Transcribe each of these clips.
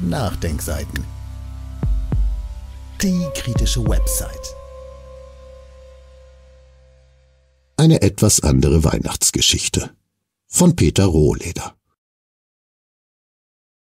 Nachdenkseiten. Die kritische Website. Eine etwas andere Weihnachtsgeschichte von Peter Rohleder.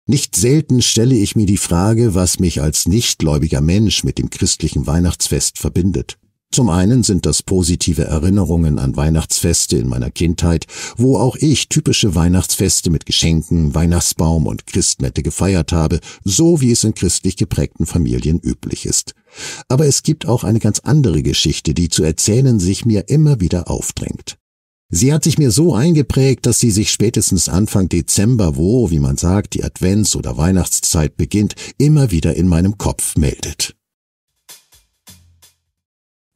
Nicht selten stelle ich mir die Frage, was mich als nichtgläubiger Mensch mit dem christlichen Weihnachtsfest verbindet. Zum einen sind das positive Erinnerungen an Weihnachtsfeste in meiner Kindheit, wo auch ich typische Weihnachtsfeste mit Geschenken, Weihnachtsbaum und Christmette gefeiert habe, so wie es in christlich geprägten Familien üblich ist. Aber es gibt auch eine ganz andere Geschichte, die zu erzählen sich mir immer wieder aufdrängt. Sie hat sich mir so eingeprägt, dass sie sich spätestens Anfang Dezember, wo, wie man sagt, die Advents- oder Weihnachtszeit beginnt, immer wieder in meinem Kopf meldet.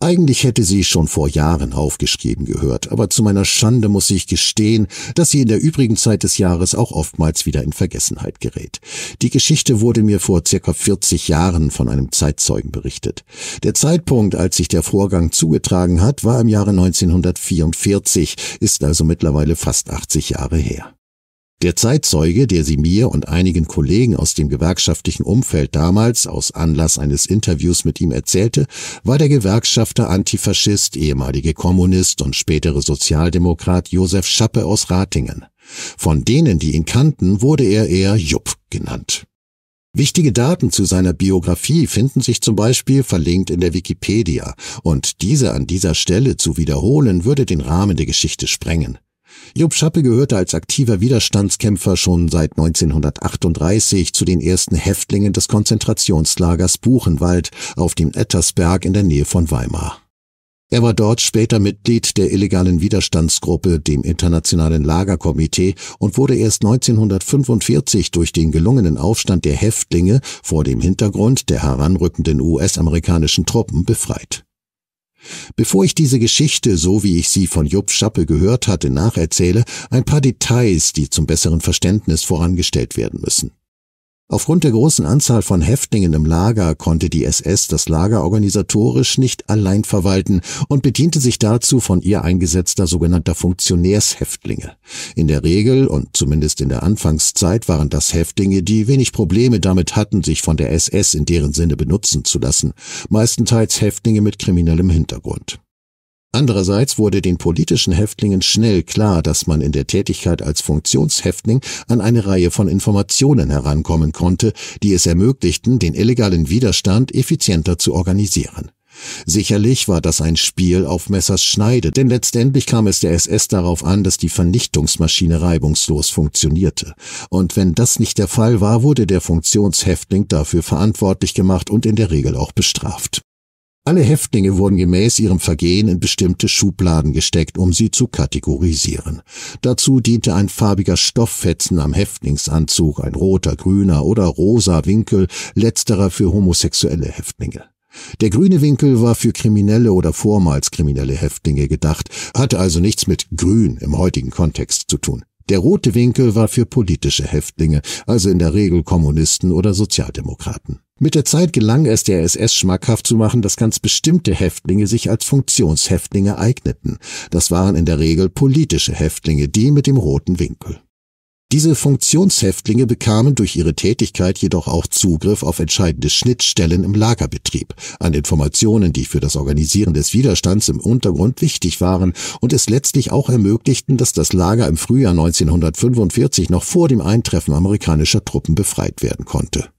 Eigentlich hätte sie schon vor Jahren aufgeschrieben gehört, aber zu meiner Schande muss ich gestehen, dass sie in der übrigen Zeit des Jahres auch oftmals wieder in Vergessenheit gerät. Die Geschichte wurde mir vor circa 40 Jahren von einem Zeitzeugen berichtet. Der Zeitpunkt, als sich der Vorgang zugetragen hat, war im Jahre 1944, ist also mittlerweile fast 80 Jahre her. Der Zeitzeuge, der sie mir und einigen Kollegen aus dem gewerkschaftlichen Umfeld damals aus Anlass eines Interviews mit ihm erzählte, war der Gewerkschafter Antifaschist, ehemalige Kommunist und spätere Sozialdemokrat Josef Schappe aus Ratingen. Von denen, die ihn kannten, wurde er eher Jupp genannt. Wichtige Daten zu seiner Biografie finden sich zum Beispiel verlinkt in der Wikipedia, und diese an dieser Stelle zu wiederholen würde den Rahmen der Geschichte sprengen. Jupp Schappe gehörte als aktiver Widerstandskämpfer schon seit 1938 zu den ersten Häftlingen des Konzentrationslagers Buchenwald auf dem Ettersberg in der Nähe von Weimar. Er war dort später Mitglied der illegalen Widerstandsgruppe, dem Internationalen Lagerkomitee, und wurde erst 1945 durch den gelungenen Aufstand der Häftlinge vor dem Hintergrund der heranrückenden US-amerikanischen Truppen befreit. Bevor ich diese Geschichte, so wie ich sie von Jupp Schappe gehört hatte, nacherzähle, ein paar Details, die zum besseren Verständnis vorangestellt werden müssen. Aufgrund der großen Anzahl von Häftlingen im Lager konnte die SS das Lager organisatorisch nicht allein verwalten und bediente sich dazu von ihr eingesetzter sogenannter Funktionärshäftlinge. In der Regel und zumindest in der Anfangszeit waren das Häftlinge, die wenig Probleme damit hatten, sich von der SS in deren Sinne benutzen zu lassen, meistenteils Häftlinge mit kriminellem Hintergrund. Andererseits wurde den politischen Häftlingen schnell klar, dass man in der Tätigkeit als Funktionshäftling an eine Reihe von Informationen herankommen konnte, die es ermöglichten, den illegalen Widerstand effizienter zu organisieren. Sicherlich war das ein Spiel auf Messers Schneide, denn letztendlich kam es der SS darauf an, dass die Vernichtungsmaschine reibungslos funktionierte. Und wenn das nicht der Fall war, wurde der Funktionshäftling dafür verantwortlich gemacht und in der Regel auch bestraft. Alle Häftlinge wurden gemäß ihrem Vergehen in bestimmte Schubladen gesteckt, um sie zu kategorisieren. Dazu diente ein farbiger Stofffetzen am Häftlingsanzug, ein roter, grüner oder rosa Winkel, letzterer für homosexuelle Häftlinge. Der grüne Winkel war für kriminelle oder vormals kriminelle Häftlinge gedacht, hatte also nichts mit grün im heutigen Kontext zu tun. Der rote Winkel war für politische Häftlinge, also in der Regel Kommunisten oder Sozialdemokraten. Mit der Zeit gelang es der SS schmackhaft zu machen, dass ganz bestimmte Häftlinge sich als Funktionshäftlinge eigneten. Das waren in der Regel politische Häftlinge, die mit dem roten Winkel. Diese Funktionshäftlinge bekamen durch ihre Tätigkeit jedoch auch Zugriff auf entscheidende Schnittstellen im Lagerbetrieb, an Informationen, die für das Organisieren des Widerstands im Untergrund wichtig waren und es letztlich auch ermöglichten, dass das Lager im Frühjahr 1945 noch vor dem Eintreffen amerikanischer Truppen befreit werden konnte.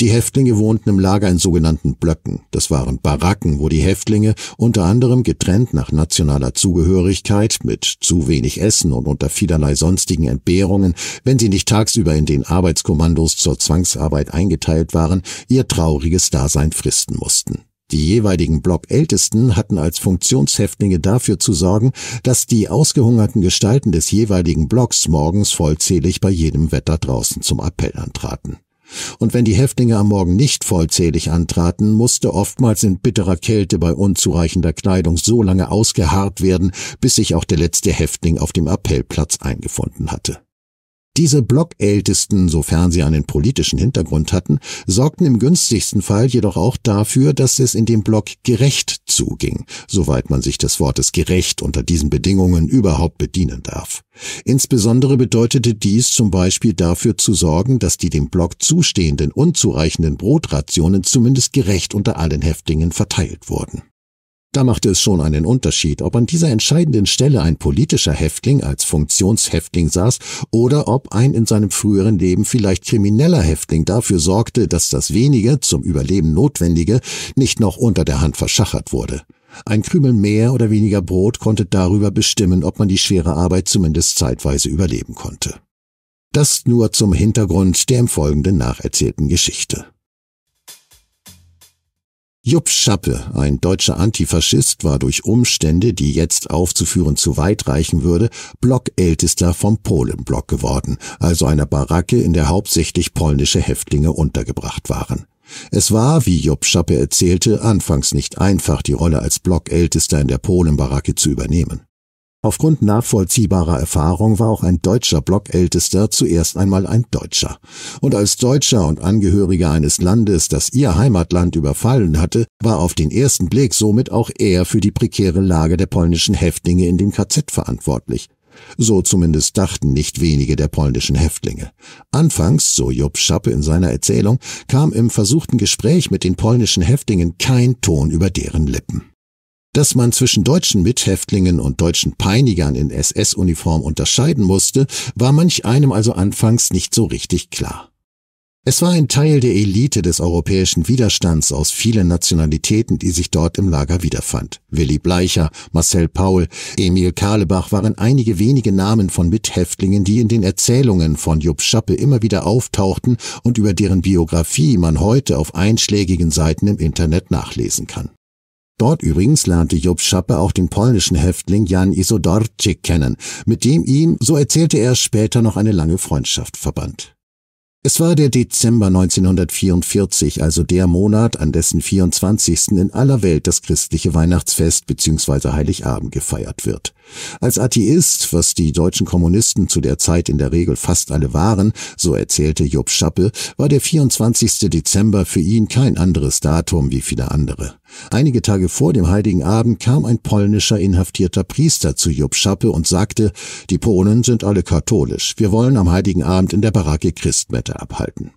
Die Häftlinge wohnten im Lager in sogenannten Blöcken. Das waren Baracken, wo die Häftlinge unter anderem getrennt nach nationaler Zugehörigkeit mit zu wenig Essen und unter vielerlei sonstigen Entbehrungen, wenn sie nicht tagsüber in den Arbeitskommandos zur Zwangsarbeit eingeteilt waren, ihr trauriges Dasein fristen mussten. Die jeweiligen Blockältesten hatten als Funktionshäftlinge dafür zu sorgen, dass die ausgehungerten Gestalten des jeweiligen Blocks morgens vollzählig bei jedem Wetter draußen zum Appell antraten. Und wenn die Häftlinge am Morgen nicht vollzählig antraten, musste oftmals in bitterer Kälte bei unzureichender Kleidung so lange ausgeharrt werden, bis sich auch der letzte Häftling auf dem Appellplatz eingefunden hatte. Diese Blockältesten, sofern sie einen politischen Hintergrund hatten, sorgten im günstigsten Fall jedoch auch dafür, dass es in dem Block gerecht zuging, soweit man sich des Wortes gerecht unter diesen Bedingungen überhaupt bedienen darf. Insbesondere bedeutete dies zum Beispiel dafür zu sorgen, dass die dem Block zustehenden unzureichenden Brotrationen zumindest gerecht unter allen Häftlingen verteilt wurden da machte es schon einen Unterschied, ob an dieser entscheidenden Stelle ein politischer Häftling als Funktionshäftling saß oder ob ein in seinem früheren Leben vielleicht krimineller Häftling dafür sorgte, dass das wenige zum Überleben notwendige nicht noch unter der Hand verschachert wurde. Ein Krümel mehr oder weniger Brot konnte darüber bestimmen, ob man die schwere Arbeit zumindest zeitweise überleben konnte. Das nur zum Hintergrund der im Folgenden nacherzählten Geschichte. Jupp Schappe, ein deutscher Antifaschist, war durch Umstände, die jetzt aufzuführen zu weit reichen würde, Blockältester vom Polenblock geworden, also einer Baracke, in der hauptsächlich polnische Häftlinge untergebracht waren. Es war, wie Jupp Schappe erzählte, anfangs nicht einfach, die Rolle als Blockältester in der Polenbaracke zu übernehmen. Aufgrund nachvollziehbarer Erfahrung war auch ein deutscher Blockältester zuerst einmal ein Deutscher. Und als Deutscher und Angehöriger eines Landes, das ihr Heimatland überfallen hatte, war auf den ersten Blick somit auch er für die prekäre Lage der polnischen Häftlinge in dem KZ verantwortlich. So zumindest dachten nicht wenige der polnischen Häftlinge. Anfangs, so Jupp Schappe in seiner Erzählung, kam im versuchten Gespräch mit den polnischen Häftlingen kein Ton über deren Lippen. Dass man zwischen deutschen Mithäftlingen und deutschen Peinigern in SS-Uniform unterscheiden musste, war manch einem also anfangs nicht so richtig klar. Es war ein Teil der Elite des europäischen Widerstands aus vielen Nationalitäten, die sich dort im Lager wiederfand. Willi Bleicher, Marcel Paul, Emil Kahlebach waren einige wenige Namen von Mithäftlingen, die in den Erzählungen von Jupp Schappe immer wieder auftauchten und über deren Biografie man heute auf einschlägigen Seiten im Internet nachlesen kann. Dort übrigens lernte Jupp Schappe auch den polnischen Häftling Jan Isodorczyk kennen, mit dem ihm, so erzählte er später, noch eine lange Freundschaft verband. Es war der Dezember 1944, also der Monat, an dessen 24. in aller Welt das christliche Weihnachtsfest bzw. Heiligabend gefeiert wird. Als Atheist, was die deutschen Kommunisten zu der Zeit in der Regel fast alle waren, so erzählte Jupp Schappe, war der 24. Dezember für ihn kein anderes Datum wie viele andere. Einige Tage vor dem Heiligen Abend kam ein polnischer inhaftierter Priester zu Jupp Schappe und sagte, die Polen sind alle katholisch, wir wollen am Heiligen Abend in der Baracke Christmette abhalten.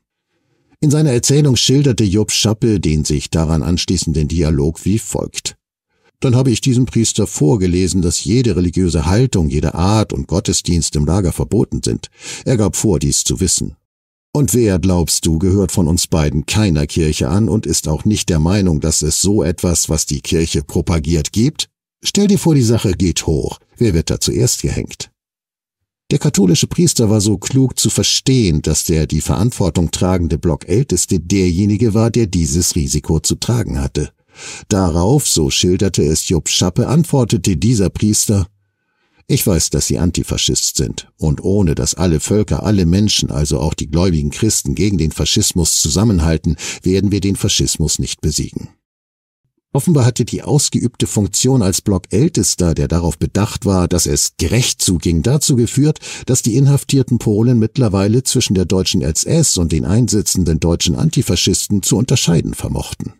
In seiner Erzählung schilderte Jupp Schappe den sich daran anschließenden Dialog wie folgt dann habe ich diesem Priester vorgelesen, dass jede religiöse Haltung, jede Art und Gottesdienst im Lager verboten sind. Er gab vor, dies zu wissen. Und wer, glaubst du, gehört von uns beiden keiner Kirche an und ist auch nicht der Meinung, dass es so etwas, was die Kirche propagiert, gibt? Stell dir vor, die Sache geht hoch. Wer wird da zuerst gehängt? Der katholische Priester war so klug zu verstehen, dass der die Verantwortung tragende Blockälteste derjenige war, der dieses Risiko zu tragen hatte. Darauf, so schilderte es Jupp Schappe, antwortete dieser Priester Ich weiß, dass Sie Antifaschist sind, und ohne dass alle Völker, alle Menschen, also auch die gläubigen Christen gegen den Faschismus zusammenhalten, werden wir den Faschismus nicht besiegen. Offenbar hatte die ausgeübte Funktion als Blockältester, der darauf bedacht war, dass es gerecht zuging, dazu geführt, dass die inhaftierten Polen mittlerweile zwischen der deutschen SS und den einsitzenden deutschen Antifaschisten zu unterscheiden vermochten.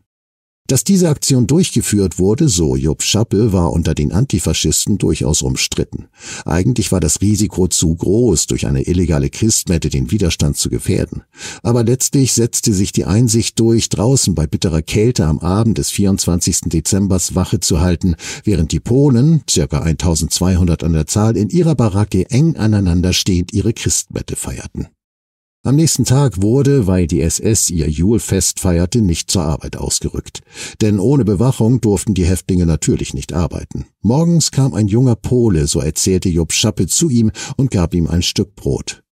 Dass diese Aktion durchgeführt wurde, so Jupp Schappel, war unter den Antifaschisten durchaus umstritten. Eigentlich war das Risiko zu groß, durch eine illegale Christmette den Widerstand zu gefährden. Aber letztlich setzte sich die Einsicht durch, draußen bei bitterer Kälte am Abend des 24. Dezember Wache zu halten, während die Polen, circa 1200 an der Zahl, in ihrer Baracke eng aneinander stehend ihre Christmette feierten. Am nächsten Tag wurde, weil die SS ihr Julfest feierte, nicht zur Arbeit ausgerückt. Denn ohne Bewachung durften die Häftlinge natürlich nicht arbeiten. Morgens kam ein junger Pole, so erzählte Jupp Schappe zu ihm und gab ihm ein Stück Brot.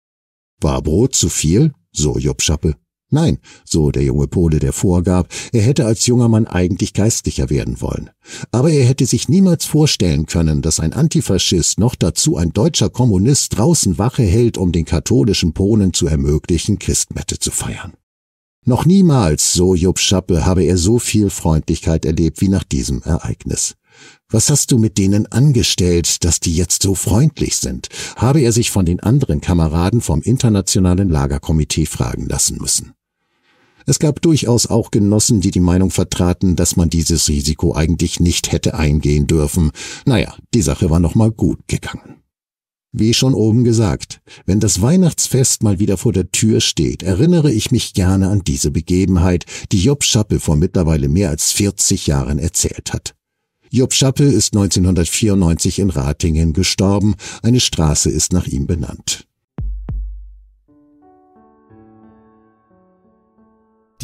War Brot zu viel? So Jupp Schappe. Nein, so der junge Pole, der vorgab, er hätte als junger Mann eigentlich Geistlicher werden wollen. Aber er hätte sich niemals vorstellen können, dass ein Antifaschist, noch dazu ein deutscher Kommunist, draußen Wache hält, um den katholischen Polen zu ermöglichen, Christmette zu feiern. Noch niemals, so Jupp Schappe, habe er so viel Freundlichkeit erlebt wie nach diesem Ereignis. Was hast du mit denen angestellt, dass die jetzt so freundlich sind? habe er sich von den anderen Kameraden vom Internationalen Lagerkomitee fragen lassen müssen. Es gab durchaus auch Genossen, die die Meinung vertraten, dass man dieses Risiko eigentlich nicht hätte eingehen dürfen. Naja, die Sache war nochmal gut gegangen. Wie schon oben gesagt, wenn das Weihnachtsfest mal wieder vor der Tür steht, erinnere ich mich gerne an diese Begebenheit, die Job Schappe vor mittlerweile mehr als 40 Jahren erzählt hat. Job Schappe ist 1994 in Ratingen gestorben, eine Straße ist nach ihm benannt.